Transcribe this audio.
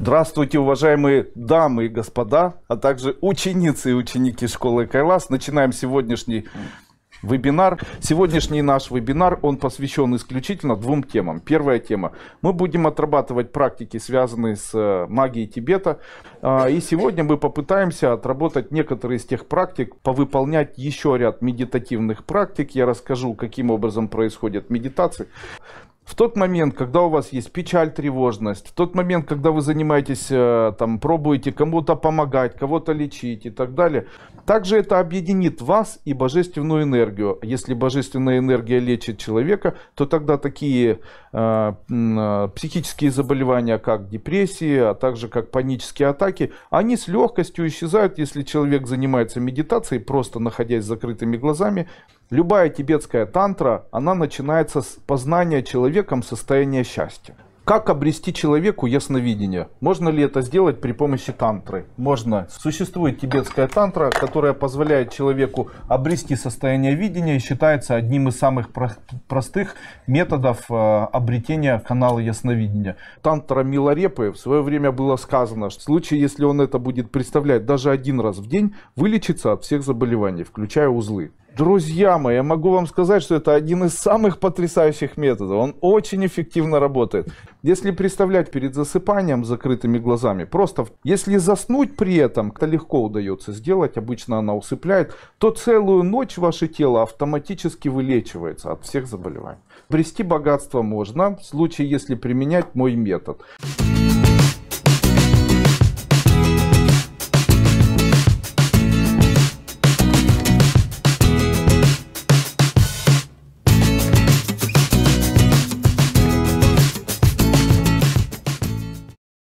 Здравствуйте, уважаемые дамы и господа, а также ученицы и ученики школы Кайлас. Начинаем сегодняшний вебинар. Сегодняшний наш вебинар, он посвящен исключительно двум темам. Первая тема. Мы будем отрабатывать практики, связанные с э, магией Тибета. А, и сегодня мы попытаемся отработать некоторые из тех практик, повыполнять еще ряд медитативных практик. Я расскажу, каким образом происходят медитации. В тот момент, когда у вас есть печаль, тревожность, в тот момент, когда вы занимаетесь, э, там, пробуете кому-то помогать, кого-то лечить и так далее, также это объединит вас и божественную энергию. Если божественная энергия лечит человека, то тогда такие э, э психические заболевания, как депрессии, а также как панические атаки, они с легкостью исчезают, если человек занимается медитацией, просто находясь с закрытыми глазами, Любая тибетская тантра, она начинается с познания человеком состояния счастья. Как обрести человеку ясновидение? Можно ли это сделать при помощи тантры? Можно. Существует тибетская тантра, которая позволяет человеку обрести состояние видения и считается одним из самых простых методов э, обретения канала ясновидения. Тантра Миларепы в свое время было сказано, что в случае, если он это будет представлять даже один раз в день, вылечится от всех заболеваний, включая узлы. Друзья мои, я могу вам сказать, что это один из самых потрясающих методов. Он очень эффективно работает. Если представлять перед засыпанием с закрытыми глазами, просто если заснуть при этом, это легко удается сделать, обычно она усыпляет, то целую ночь ваше тело автоматически вылечивается от всех заболеваний. Брести богатство можно, в случае, если применять мой метод. Метод.